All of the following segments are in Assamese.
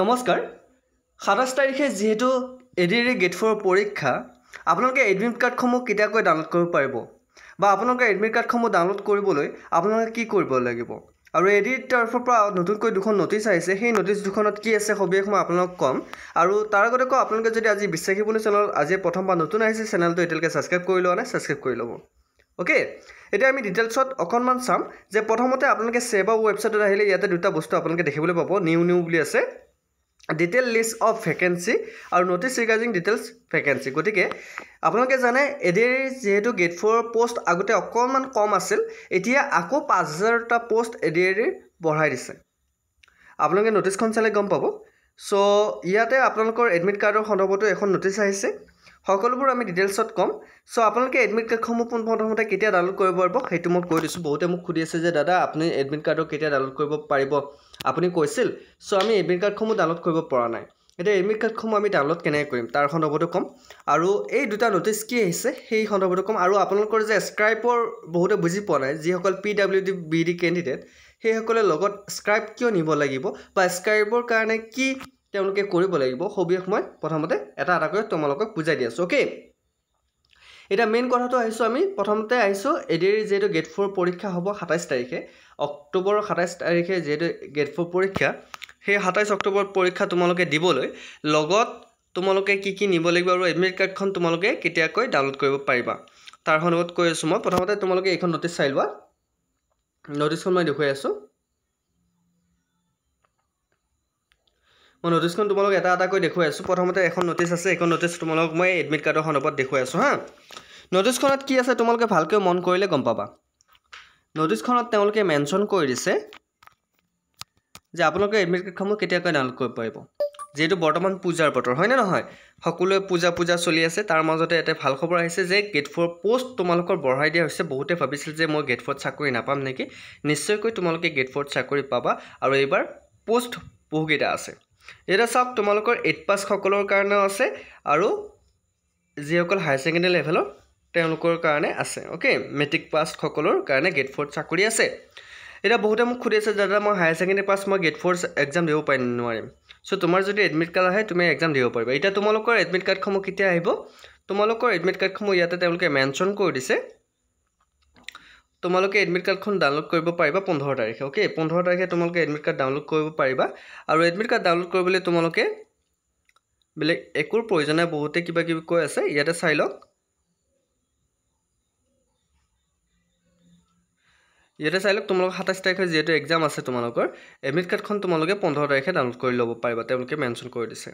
নমস্কাৰ সাতাইছ তাৰিখে যিহেতু এ ডি এডিৰে গেট ফ'ৰ পৰীক্ষা আপোনালোকে এডমিট কাৰ্ডসমূহ কেতিয়াকৈ ডাউনলোড কৰিব পাৰিব বা আপোনালোকে এডমিট কাৰ্ডসমূহ ডাউনলোড কৰিবলৈ আপোনালোকে কি কৰিব লাগিব আৰু এডিৰ তৰফৰ পৰা নতুনকৈ দুখন নটিছ আহিছে সেই নটিছ দুখনত কি আছে সবিশেষ মই আপোনালোকক ক'ম আৰু তাৰ আগতে কওঁ আপোনালোকে যদি আজি বিশ্বাসী বুলি চেনেল আজি প্ৰথমবাৰ নতুন আহিছে চেনেলটো এতিয়ালৈকে ছাবস্ক্ৰাইব কৰি লোৱা নাই ছাবস্ক্ৰাইব কৰি ল'ব অ'কে এতিয়া আমি ডিটেইলছত অকণমান চাম যে প্ৰথমতে আপোনালোকে ছেবা ৱেবছাইটত আহিলে ইয়াতে দুটা বস্তু আপোনালোকে দেখিবলৈ পাব নিউ নিউ বুলি আছে ডিটেইল লিষ্ট অফ ভেকেঞ্চি আৰু নটিছ ৰিগাৰ্ডিং ডিটেইলছ ভেকেঞ্চি গতিকে আপোনালোকে জানে এদিন যিহেতু গ্ৰেড ফ'ৰ পোষ্ট আগতে অকণমান কম আছিল এতিয়া আকৌ পাঁচ হাজাৰটা পোষ্ট এডিআইৰ বঢ়াই দিছে আপোনালোকে নটিছখন চালে গম পাব ছ' ইয়াতে আপোনালোকৰ এডমিট কাৰ্ডৰ সন্দৰ্ভতো এখন নটিছ আহিছে সকলোবোৰ আমি ডিটেইলছত ক'ম ছ' আপোনালোকে এডমিট কাৰ্ডসমূহ পোনপ্ৰথমতে কেতিয়া ডাউনলোড কৰিব পাৰিব সেইটো মই কৈ দিছোঁ বহুতে মোক সুধি আছে যে দাদা আপুনি এডমিট কাৰ্ডৰ কেতিয়া ডাউনলোড কৰিব পাৰিব আপুনি কৈছিল চ' আমি এডমিট কাৰ্ডসমূহ ডাউনলোড কৰিব পৰা নাই এতিয়া এডমিট কাৰ্ডসমূহ আমি ডাউনলোড কেনেকৈ কৰিম তাৰ সন্দৰ্ভতো ক'ম আৰু এই দুটা নটিচ কি আহিছে সেই সন্দৰ্ভতো ক'ম আৰু আপোনালোকৰ যে স্ক্ৰাইপৰ বহুতে বুজি পোৱা নাই যিসকল P W D B D candidate সেইসকলে লগত স্ক্ৰাইপ কিয় নিব লাগিব বা স্ক্ৰাইপৰ কাৰণে কি তেওঁলোকে কৰিব লাগিব সবিশেষ মই প্ৰথমতে এটা এটাকৈ তোমালোকক বুজাই দি আছোঁ অ'কে এতিয়া মেইন কথাটো আহিছোঁ আমি প্ৰথমতে আহিছোঁ এদিৰ যিহেতু গেট ফ'ৰ পৰীক্ষা হ'ব সাতাইছ তাৰিখে অক্টোবৰৰ সাতাইছ তাৰিখে যিহেতু গেট ফ'ৰ পৰীক্ষা সেই সাতাইছ অক্টোবৰ পৰীক্ষা তোমালোকে দিবলৈ লগত তোমালোকে কি কি নিব লাগিব আৰু এডমিট কাৰ্ডখন তোমালোকে কেতিয়াকৈ ডাউনলোড কৰিব পাৰিবা তাৰ সন্দৰ্ভত কৈ আছোঁ মই প্ৰথমতে তোমালোকে এইখন ন'টিছ চাই লোৱা ন'টিছখন মই দেখুৱাই আছোঁ মই ন'টিছখন তোমালোক এটা এটাকৈ দেখুৱাই আছোঁ প্ৰথমতে এখন ন'টিছ আছে এইখন ন'টিছ তোমালোক মই এডমিট কাৰ্ডৰ সন্দৰ্ভত দেখুৱাই আছোঁ হা নটিছখনত কি আছে তোমালোকে ভালকৈ মন কৰিলে গম পাবা নটিছখনত তেওঁলোকে মেনশ্যন কৰি দিছে যে আপোনালোকে এডমিট কাৰ্ডসমূহ কেতিয়াকৈ ডাউনলোড কৰিব পাৰিব যিহেতু বৰ্তমান পূজাৰ বতৰ হয়নে নহয় সকলোৱে পূজা পূজা চলি আছে তাৰ মাজতে এটা ভাল খবৰ আহিছে যে গেট ফ'ৰ পোষ্ট তোমালোকৰ বঢ়াই দিয়া হৈছে বহুতে ভাবিছিল যে মই গেট ফ'ৰ চাকৰি নাপাম নেকি নিশ্চয়কৈ তোমালোকে গেট ফ'ৰ চাকৰি পাবা আৰু এইবাৰ পোষ্ট বহুকেইটা আছে এতিয়া চাওক তোমালোকৰ এইট পাছসকলৰ কাৰণেও আছে আৰু যিসকল হায়াৰ ছেকেণ্ডেৰী লেভেলৰ তেওঁলোকৰ কাৰণে আছে অ'কে মেট্ৰিক পাছসকলৰ কাৰণে গেট ফ'ৰ্থ চাকৰি আছে এতিয়া বহুতে মোক সুধি আছে দাদা মই হায়াৰ ছেকেণ্ডেৰী পাছ মই গেট ফ'ৰ্থ এক্সাম দিব পাৰি নোৱাৰিম চ' তোমাৰ যদি এডমিট কাৰ্ড আহে তুমি এক্সাম দিব পাৰিবা এতিয়া তোমালোকৰ এডমিট কাৰ্ডসমূহ কেতিয়া আহিব তোমালোকৰ এডমিট কাৰ্ডসমূহ ইয়াতে তেওঁলোকে মেনশ্যন কৰি দিছে তোমালোকে এডমিট কাৰ্ডখন ডাউনলোড কৰিব পাৰিবা পোন্ধৰ তাৰিখে অ'কে পোন্ধৰ তাৰিখে তোমালোকে এডমিট কাৰ্ড ডাউনলোড কৰিব পাৰিবা আৰু এডমিট কাৰ্ড ডাউনলোড কৰিবলৈ তোমালোকে বেলেগ একো প্ৰয়োজনে বহুতে কিবা কিবি কৈ আছে ইয়াতে চাই লওক ইয়াতে চাই লওক তোমালোকৰ সাতাইছ তাৰিখে যিহেতু এক্সাম আছে তোমালোকৰ এডমিট কাৰ্ডখন তোমালোকে পোন্ধৰ তাৰিখে ডাউনলোড কৰি ল'ব পাৰিবা তেওঁলোকে মেনশ্যন কৰি দিছে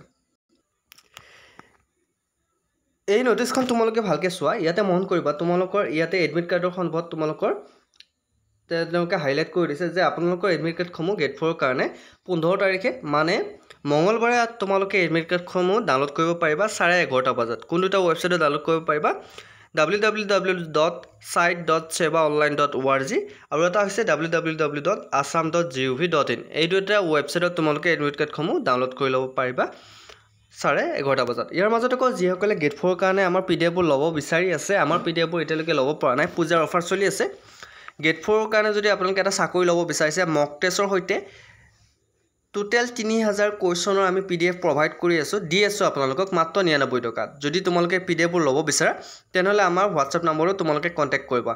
এই ন'টিছখন তোমালোকে ভালকৈ চোৱা ইয়াতে মন কৰিবা তোমালোকৰ ইয়াতে এডমিট কাৰ্ডৰ সন্দৰ্ভত তোমালোকৰ তেওঁলোকে হাইলাইট কৰি দিছে যে আপোনালোকৰ এডমিট কাৰ্ডসমূহ গে'ট ফ'ৰৰ কাৰণে পোন্ধৰ তাৰিখে মানে মঙলবাৰে তোমালোকে এডমিট কাৰ্ডসমূহ ডাউনলোড কৰিব পাৰিবা চাৰে এঘাৰটা বজাত কোন দুটা ৱেবছাইটত ডাউনলোড কৰিব পাৰিবা W W W dot site dot SEBA online dot O' R G আৰু এটা হৈছে W W W dot Assam dot G O' V dot in এই দুটা ৱেবছাইটত তোমালোকে এডমিট কাৰ্ডসমূহ ডাউনলোড কৰি ল'ব পাৰিবা চাৰে এঘাৰটা বজাত ইয়াৰ মাজত আকৌ যিসকলে গেট ফ'ৰ কাৰণে আমাৰ পি ডি এফবোৰ ল'ব বিচাৰি আছে আমাৰ পি ডি এফবোৰ এতিয়ালৈকে ল'ব পৰা নাই পূজাৰ অফাৰ চলি আছে গেট ফ'ৰৰ কাৰণে যদি আপোনালোকে এটা চাকৰি ল'ব বিচাৰিছে মক টেষ্টৰ সৈতে টোটেল তিনি হাজাৰ কুৱেশ্যনৰ আমি পি ডি এফ প্ৰভাইড কৰি আছোঁ দি আছোঁ আপোনালোকক মাত্ৰ নিৰান্নব্বৈ টকাত যদি তোমালোকে পি ডি এফবোৰ ল'ব বিচাৰা তেনেহ'লে আমাৰ হোৱাটছএপ নম্বৰত তোমালোকে কণ্টেক্ট কৰিবা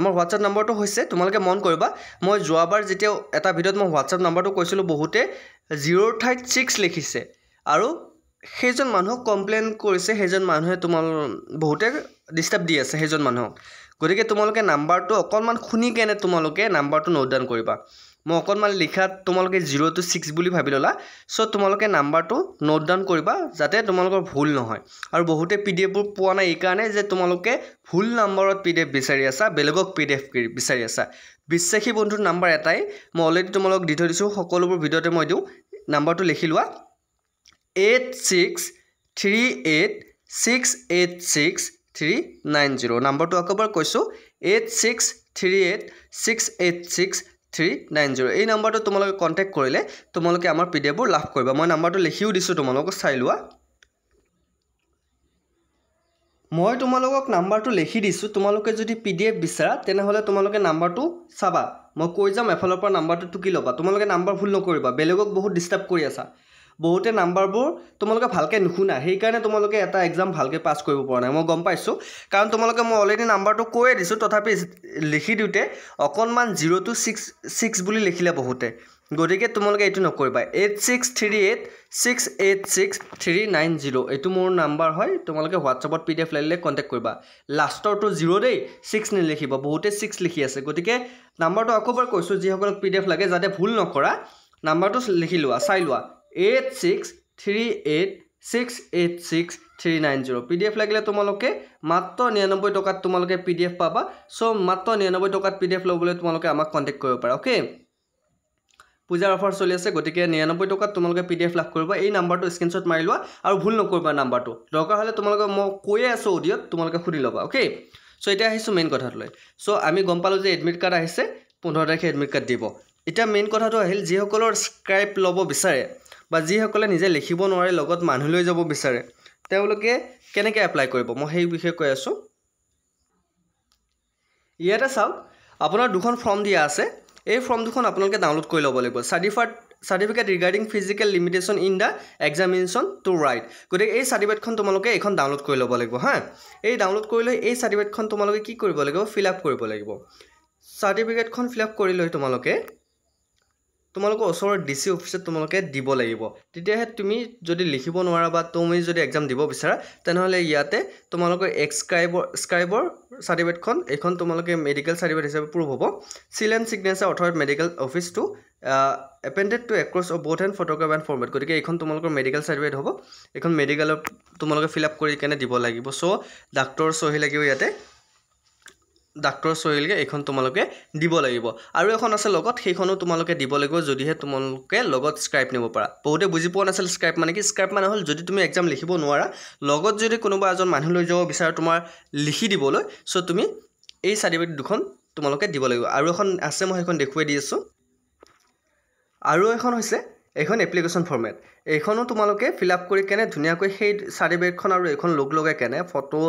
আমাৰ হোৱাটছএপ নম্বৰটো হৈছে তোমালোকে মন কৰিবা মই যোৱাবাৰ যেতিয়া এটা ভিডিঅ'ত মই হোৱাটছএপ নম্বৰটো কৈছিলোঁ বহুতে জিৰ' থাৰ্ট ছিক্স লিখিছে আৰু সেইজন মানুহক কমপ্লেইন কৰিছে সেইজন মানুহে তোমাৰ বহুতে ডিষ্টাৰ্ব দি আছে সেইজন মানুহক গতিকে তোমালোকে নাম্বাৰটো অকণমান শুনি কেনে তোমালোকে নাম্বাৰটো নোট ডাউন কৰিবা মই অকণমান লিখাত তোমালোকে জিৰ' টু ছিক্স বুলি ভাবি ল'লা চ' তোমালোকে নাম্বাৰটো নোট ডাউন কৰিবা যাতে তোমালোকৰ ভুল নহয় আৰু বহুতে পি ডি এফবোৰ পোৱা নাই এইকাৰণে যে তোমালোকে ভুল নাম্বাৰত পি ডি এফ বিচাৰি আছা বেলেগক পি ডি এফ বিচাৰি আছা বিশ্বাসী বন্ধুৰ নাম্বাৰ এটাই মই অলৰেডি তোমালোক দি থৈ দিছোঁ সকলোবোৰ ভিডিঅ'তে মই দিওঁ নাম্বাৰটো লিখি লোৱা eight six three eight six eight six three nine zero' নম্বৰটো আকৌবাৰ কৈছোঁ eight six three eight six eight six three nine zero' এই নম্বৰটো তোমালোকে কণ্টেক্ট কৰিলে তোমালোকে আমাৰ পি ডি এফবোৰ লাভ কৰিবা মই নম্বৰটো লিখিও দিছোঁ তোমালোকক চাই লোৱা মই তোমালোকক নাম্বাৰটো লিখি দিছোঁ তোমালোকে যদি পি ডি এফ বিচাৰা তেনেহ'লে তোমালোকে নাম্বাৰটো চাবা মই কৈ যাম এফালৰ পৰা নাম্বাৰটো টুকি ল'বা তোমালোকে নাম্বাৰ ভুল নকৰিবা বেলেগক বহুত ডিষ্টাৰ্ব কৰি আছা বহুতে নাম্বাৰবোৰ তোমালোকে ভালকৈ নুশুনা সেইকাৰণে তোমালোকে এটা এক্সাম ভালকৈ পাছ কৰিব পৰা নাই মই গম পাইছোঁ কাৰণ তোমালোকে মই অলৰেডি নাম্বাৰটো কৈয়ে দিছোঁ তথাপি লিখি দিওঁতে অকণমান জিৰ' টু ছিক্স ছিক্স বুলি লিখিলে বহুতে গতিকে তোমালোকে এইটো নকৰিবা eight six three eight six eight six three nine zero' এইটো মোৰ নাম্বাৰ হয় তোমালোকে হোৱাটছআপত পি ডি এফ লাগিলে কণ্টেক্ট কৰিবা লাষ্টৰটো জিৰ' দেই ছিক্স নিলিখিব বহুতে ছিক্স লিখি আছে গতিকে নাম্বাৰটো আকৌবাৰ কৈছোঁ যিসকলক পি ডি এফ লাগে যাতে ভুল নকৰা নাম্বাৰটো লিখি লোৱা চাই লোৱা eight six three eight six eight six three nine zero' P D F লাগিলে তোমালোকে মাত্ৰ নিৰানব্বৈ টকাত তোমালোকে পি ডি এফ পাবা চ' মাত্ৰ নিৰানব্বৈ টকাত পি ডি এফ ল'বলৈ তোমালোকে আমাক কণ্টেক্ট কৰিব পাৰা অ'কে পূজাৰ অফাৰ চলি আছে গতিকে নিৰানব্বৈ টকাত তোমালোকে পি ডি এফ লাভ কৰিবা এই নাম্বাৰটো স্ক্ৰীণশ্বট মাৰি লোৱা আৰু ভুল নকৰিবা নাম্বাৰটো দৰকাৰ হ'লে তোমালোকে মই কৈয়ে আছোঁ অডিঅ'ত তোমালোকে সুধি ল'বা অ'কে চ' এতিয়া আহিছোঁ মেইন কথাটোলৈ চ' আমি গম পালোঁ যে এডমিট কাৰ্ড আহিছে পোন্ধৰ তাৰিখে এডমিট কাৰ্ড দিব এতিয়া মেইন কথাটো আহিল যিসকলৰ স্ক্ৰাইপ ল'ব বিচাৰে বা যিসকলে নিজে লিখিব নোৱাৰে লগত মানুহ লৈ যাব বিচাৰে তেওঁলোকে কেনেকৈ এপ্লাই কৰিব মই সেই বিষয়ে কৈ আছোঁ ইয়াতে চাওক আপোনাৰ দুখন ফৰ্ম দিয়া আছে এই ফৰ্ম দুখন আপোনালোকে ডাউনলোড কৰি ল'ব লাগিব certified certificate regarding physical limitation in the examination to write গতিকে এই চাৰ্টিফিকেটখন তোমালোকে এইখন ডাউনলোড কৰি ল'ব লাগিব হা এই ডাউনলোড কৰি লৈ এই চাৰ্টিফিকেটখন তোমালোকে কি কৰিব লাগিব ফিল আপ কৰিব লাগিব চাৰ্টিফিকেটখন ফিল আপ কৰি লৈ তোমালোকে তোমালোকৰ ওচৰৰ ডি চি অফিচত তোমালোকে দিব লাগিব তেতিয়াহে তুমি যদি লিখিব নোৱাৰা বা তুমি যদি এক্সাম দিব বিচাৰা তেনেহ'লে ইয়াতে তোমালোকৰ এক্সক্ৰাইবৰ স্ক্ৰাইবৰ চাৰ্টিফিকেটখন এইখন তোমালোকে মেডিকেল চাৰ্টিফিকেট হিচাপে প্ৰুভ হ'ব seal and signature author medical অফিচটো appended to across of both and photograph and format গতিকে এইখন তোমালোকৰ মেডিকেল চাৰ্টিফিকেট হ'ব এইখন মেডিকেলত তোমালোকে ফিল আপ কৰি কেনে দিব লাগিব চ' ডাক্তৰৰ চহী লাগিব ইয়াতে ডাক্তৰ চহিলৈকে এইখন তোমালোকে দিব লাগিব আৰু এখন আছে লগত সেইখনো তোমালোকে দিব লাগিব যদিহে তোমালোকে লগত স্ক্ৰাইপ নিব পাৰা বহুতে বুজি পোৱা নাছিল স্ক্ৰাইপ মানে কি স্ক্ৰাইপ মানে হ'ল যদি তুমি একজাম লিখিব নোৱাৰা লগত যদি কোনোবা এজন মানুহ লৈ যাব বিচাৰে তোমাৰ লিখি দিবলৈ চ' তুমি এই চাৰ্টিফিকেট দুখন তোমালোকে দিব লাগিব আৰু এখন আছে মই সেইখন দেখুৱাই দি আছোঁ আৰু এখন হৈছে এইখন এপ্লিকেশ্যন ফৰ্মেট এইখনো তোমালোকে ফিল আপ কৰি কেনে ধুনীয়াকৈ সেই চাৰি বেগখন আৰু এইখন লগ লগাই কেনে ফটো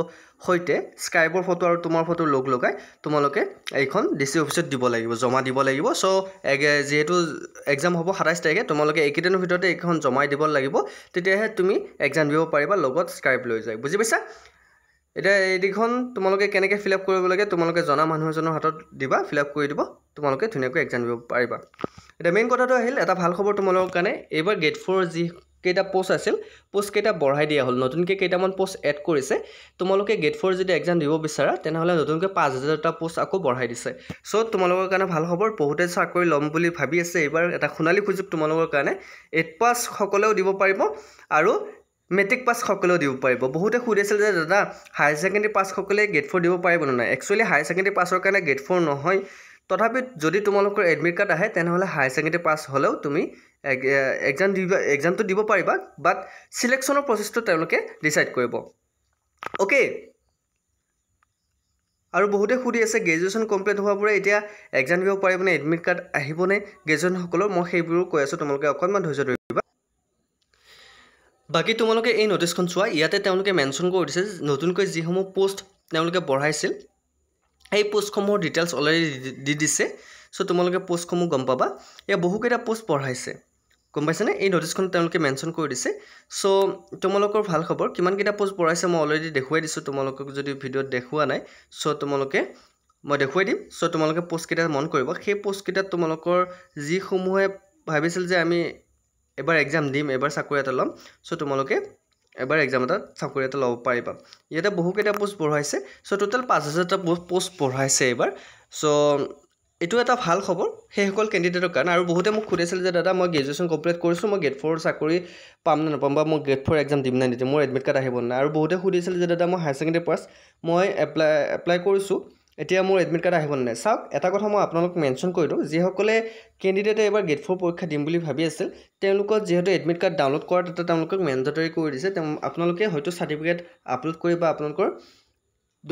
সৈতে স্কাইবৰ ফটো আৰু তোমাৰ ফটো লগ লগাই তোমালোকে এইখন ডি চি অফিচত দিব লাগিব জমা দিব লাগিব চ' যিহেতু এক্সাম হ'ব সাতাইছ তাৰিখে তোমালোকে এইকেইদিনৰ ভিতৰতে এইখন জমাই দিব লাগিব তেতিয়াহে তুমি এক্সাম দিব পাৰিবা লগত স্কাইব লৈ যায় বুজি পাইছা এতিয়া এইকেইখন তোমালোকে কেনেকৈ ফিল আপ কৰিব লাগে তোমালোকে জনা মানুহ এজনৰ হাতত দিবা ফিল আপ কৰি দিব তোমালোকে ধুনীয়াকৈ এক্সাম দিব পাৰিবা এতিয়া মেইন কথাটো আহিল এটা ভাল খবৰ তোমালোকৰ কাৰণে এইবাৰ গেট ফ'ৰ যিকেইটা পষ্ট আছিল পষ্টকেইটা বঢ়াই দিয়া হ'ল নতুনকৈ কেইটামান পষ্ট এড কৰিছে তোমালোকে গেট ফ'ৰ যদি এক্সাম দিব বিচাৰা তেনেহ'লে নতুনকৈ পাঁচ হাজাৰটা পষ্ট আকৌ বঢ়াই দিছে চ' তোমালোকৰ কাৰণে ভাল খবৰ বহুতে চাকৰি ল'ম বুলি ভাবি আছে এইবাৰ এটা সোণালী সুযোগ তোমালোকৰ কাৰণে এইট পাছসকলেও দিব পাৰিব আৰু মেট্ৰিক পাছ সকলেও দিব পাৰিব বহুতে সুধিছিল যে দাদা হায়াৰ ছেকেণ্ডেৰী পাছসকলে গেট ফ'ৰ দিব পাৰিব নে নাই একচুৱেলি হায়াৰ ছেকেণ্ডেৰী পাছৰ কাৰণে গেট ফ'ৰ নহয় তথাপি যদি তোমালোকৰ এডমিট কাৰ্ড আহে তেনেহ'লে হায়াৰ ছেকেণ্ডেৰী পাছ হ'লেও তুমি এক্সাম দিব এক্সামটো দিব পাৰিবা বাট চিলেকশ্যনৰ প্ৰচেছটো তেওঁলোকে ডিচাইড কৰিব অ'কে আৰু বহুতে সুধি আছে গ্ৰেজুৱেশ্যন কমপ্লিট হোৱাবোৰে এতিয়া এক্সাম দিব পাৰিবনে এডমিট কাৰ্ড আহিবনে গ্ৰেজুৱেশ্যনসকলৰ মই সেইবোৰো কৈ আছোঁ তোমালোকে অকণমান ধৈৰ্য ধৰিবা বাকী তোমালোকে এই নটিছখন চোৱা ইয়াতে তেওঁলোকে মেনশ্যন কৰি দিছে নতুনকৈ যিসমূহ পোষ্ট তেওঁলোকে বঢ়াইছিল সেই পোষ্টসমূহৰ ডিটেইলছ অলৰেডি দি দিছে ছ' তোমালোকে পোষ্টসমূহ গম পাবা ইয়াৰ বহুকেইটা পোষ্ট বঢ়াইছে গম পাইছানে এই নটিছখন তেওঁলোকে মেনশ্যন কৰি দিছে ছ' তোমালোকৰ ভাল খবৰ কিমানকেইটা পোষ্ট বঢ়াইছে মই অলৰেডি দেখুৱাই দিছোঁ তোমালোকক যদি ভিডিঅ'ত দেখুওৱা নাই ছ' তোমালোকে মই দেখুৱাই দিম ছ' তোমালোকে পোষ্টকেইটা মন কৰিব সেই পোষ্টকেইটাত তোমালোকৰ যিসমূহে ভাবিছিল যে আমি এবাৰ এক্সাম দিম এবাৰ চাকৰি এটা ল'ম চ' তোমালোকে এবাৰ এক্সাম এটা চাকৰি এটা ল'ব পাৰিবা ইয়াতে বহুকেইটা পোষ্ট পঢ়াইছে চ' টোটেল পাঁচ হাজাৰটা পোষ্ট পঢ়াইছে এইবাৰ চ' এইটো এটা ভাল খবৰ সেইসকল কেণ্ডিডেটৰ কাৰণে আৰু বহুতে মোক সুধিছিল যে দাদা মই গ্ৰেজুৱেশ্যন কমপ্লিট কৰিছোঁ মই গেট ফ'ৰ চাকৰি পাম নে নাপাম বা মই গেট ফ'ৰ এক্সাম দিম নাই নিদিওঁ মোৰ এডমিট কাৰ্ড আহিব নাই আৰু বহুতে সুধিছিলে যে দাদা মই হায়াৰ ছেকেণ্ডেৰী পাছ মই এপ্লাই এপ্লাই কৰিছোঁ এতিয়া মোৰ এডমিট কাৰ্ড আহিব নে নাই চাওক এটা কথা মই আপোনালোকক মেনশ্যন কৰি দিওঁ যিসকলে কেণ্ডিডেটে এবাৰ গেট ফ'ৰ পৰীক্ষা দিম বুলি ভাবি আছিল তেওঁলোকক যিহেতু এডমিট কাৰ্ড ডাউনলোড কৰাত এটা তেওঁলোকক মেণ্ডেটৰী কৰি দিছে তেওঁ আপোনালোকে হয়তো চাৰ্টিফিকেট আপলোড কৰি বা আপোনালোকৰ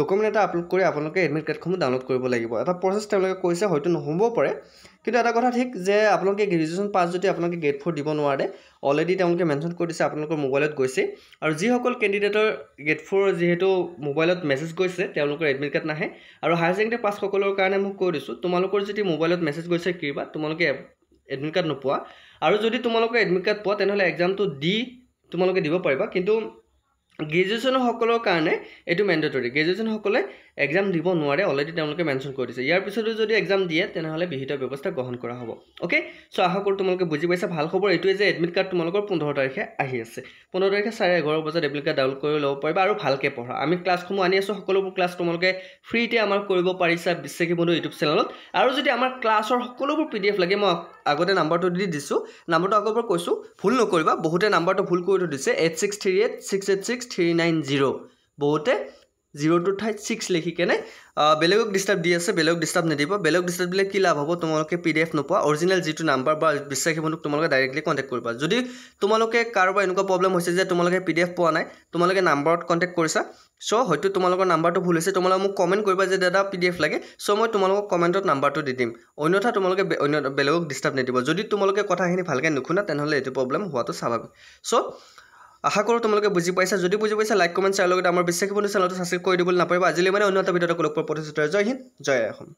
ডকুমেণ্ট এটা আপলোড কৰি আপোনালোকে এডমিট কাৰ্ডসমূহ ডাউনলোড কৰিব লাগিব এটা প্ৰচেছ তেওঁলোকে কৈছে হয়তো নহ'বও পাৰে কিন্তু এটা কথা ঠিক যে আপোনালোকে গ্ৰেজুৱেশ্যন পাছ যদি আপোনালোকে গেট ফ'ৰ দিব নোৱাৰে অলৰেডি তেওঁলোকে মেনশ্যন কৰি দিছে আপোনালোকৰ মোবাইলত গৈছে আৰু যিসকল কেণ্ডিডেটৰ গেট ফ'ৰ যিহেতু মোবাইলত মেছেজ গৈছে তেওঁলোকৰ এডমিট কাৰ্ড নাহে আৰু হায়াৰ ছেকেণ্ডেৰী পাছসকলৰ কাৰণে মোক কৈ দিছোঁ তোমালোকৰ যদি মোবাইলত মেছেজ গৈছে কিবা তোমালোকে এডমিট কাৰ্ড নোপোৱা আৰু যদি তোমালোকে এডমিট কাৰ্ড পোৱা তেনেহ'লে এক্সামটো দি তোমালোকে দিব পাৰিবা কিন্তু গ্ৰেজুৱেশ্যনসকলৰ কাৰণে এইটো মেণ্ডেটৰী গ্ৰেজুৱেশ্যনসকলে এক্সাম দিব নোৱাৰে অলৰেডি তেওঁলোকে মেনশ্যন কৰি দিছে ইয়াৰ পিছতো যদি এক্সাম দিয়ে তেনেহ'লে বিহিত ব্যৱস্থা গ্ৰহণ কৰা হ'ব অ'কে চ' আশা কৰোঁ তোমালোকে বুজি পাইছা ভাল খবৰ এইটোৱে যে এডমিট কাৰ্ড তোমালোকৰ পোন্ধৰ তাৰিখে আহি আছে পোন্ধৰ তাৰিখে চাৰে এঘাৰ বজাত এডমিট কাৰ্ড ডাউনলোড কৰি ল'ব পাৰিবা আৰু ভালকৈ পঢ়া আমি ক্লাছসমূহ আনি আছোঁ সকলোবোৰ ক্লাছ তোমালোকে ফ্ৰীতে আমাক কৰিব পাৰিছা বিশ্বকী বন্ধু ইউটিউব চেনেলত আৰু যদি আমাৰ ক্লাছৰ সকলোবোৰ পি ডি এফ লাগে মই আগতে নাম্বাৰটো দি দিছোঁ নাম্বাৰটো আগৰ পৰা কৈছোঁ ভুল নকৰিবা বহুতে নাম্বাৰটো ভুল কৰি থৈ দিছে eight six three eight six eight six three nine zero' বহুতে জিৰ'টোৰ ঠাইত ছিক্স লিখি কেনে বেলেগক ডিষ্টাৰ্ব দি আছে বেলেগক ডিষ্টাৰ্ব নিদিব বেলেগক ডিষ্টাৰ্ব দিলে কি লাভ হ'ব তোমালোকে পি ডি এফ নোপোৱা অৰিজিনেল যিটো নাম্বাৰ বা বিশ্বাসী বন্ধুক তোমালোকে ডাইৰেক্টলি কণ্টেক্ট কৰিবা যদি তোমালোকে কাৰোবাৰ এনেকুৱা প্ৰব্লেম হৈছে যে তোমালোকে পি ডি এফ পোৱা নাই তোমালোকে নাম্বাৰত কণ্টেক্ট কৰিছা চ' হয়তো তোমালোকৰ নাম্বাৰটো ভুল হৈছে তোমালোকে মোক কমেণ্ট কৰিবা যে দাদা পি ডি এফ লাগে চ' মই তোমালোকক কমেণ্টত নাম্বাৰটো দি দিম অন্যথা তোমালোকে অন্য বেলেগক ডিষ্টাৰ্ব নিদিব যদি তোমালোকে কথাখিনি ভালকৈ নুশুনা তেনেহ'লে এইটো প্ৰব্লেম হোৱাটো স্বাভাৱিক চ' আশা কৰোঁ তোমালোকে বুজি পাইছা যদি বুজি পাইছা লাইক কমেণ্ট চাৰ লগতে আমাৰ বিশ্বাসী বন্ধু চেনেলটো ছাবস্ক্ৰাইব কৰি দিবলৈ নাপাৰিব আজিলৈ মানে অন্য এটা ভিডিঅ'ত লগ পোৱাৰ প্ৰতিশ্ৰুত জয় হিন্দ জয় আহোম